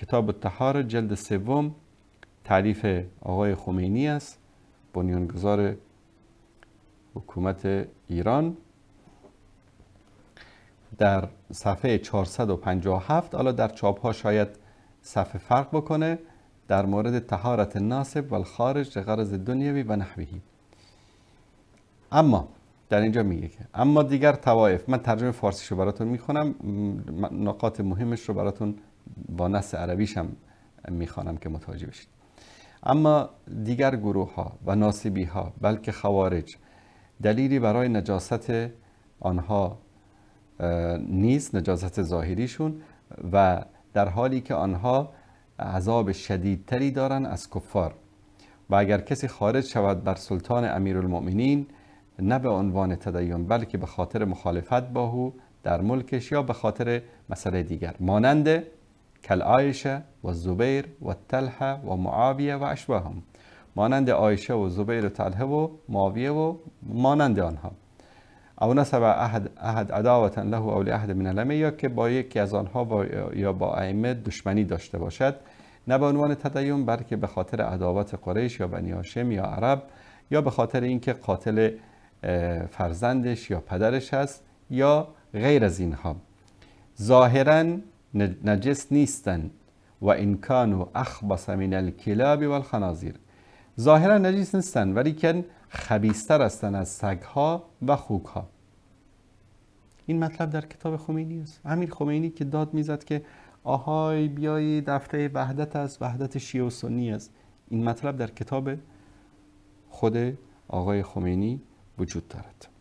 کتاب التحار جلد سوم تعریف آقای خمینی است بنیانگذار حکومت ایران در صفحه 457 حالا در چاپ ها شاید صفحه فرق بکنه در مورد تهارت ناسب و الخارج غرض دنیوی و نحوهی اما در اینجا میگه که اما دیگر توایف من ترجمه فارسیش رو براتون میخونم نقاط مهمش رو براتون با نص عربیشم هم میخوانم که متوجه بشید اما دیگر گروه ها و ناسبی ها بلکه خوارج دلیلی برای نجاست آنها نیست نجاست ظاهریشون و در حالی که آنها عذاب شدیدتری دارند از کفار و اگر کسی خارج شود بر سلطان المؤمنین نه به عنوان تدین بلکه به خاطر مخالفت با او در ملکش یا به خاطر مسئله دیگر مانند آیشه و زبیر و تلحه و معاویه و هم مانند عایشه و زبیر و تلحه و معاویه و مانند آنها او نسب احد, احد عداوتا له او اهد من الامه یا که با یکی از آنها یا با ائمه دشمنی داشته باشد نه به عنوان تدیم بلکه به خاطر عداوت قریش یا بنی هاشم یا عرب یا به خاطر اینکه قاتل فرزندش یا پدرش هست یا غیر از اینها ظاهرا نجس نیستند و این کانو اخبص من الکلاب و الخنازیر ظاهرا نجس نیستند ولی کن خبیستر هستند از سگها و خوکها این مطلب در کتاب خمینی است امیر خمینی که داد میزد که آهای بیای دفته وحدت است وحدت شیعه و سنی است این مطلب در کتاب خود آقای خمینی وجود دارد